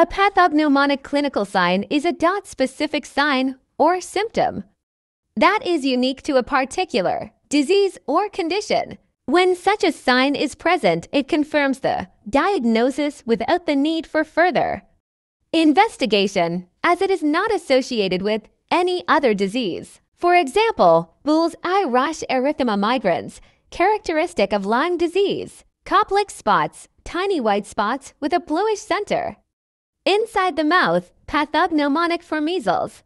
A pathognomonic clinical sign is a dot-specific sign or symptom that is unique to a particular disease or condition. When such a sign is present, it confirms the diagnosis without the need for further investigation, as it is not associated with any other disease. For example, Bull's eye rash erythema migrans, characteristic of Lyme disease, cop spots, tiny white spots with a bluish center. Inside the mouth, pathognomonic for measles,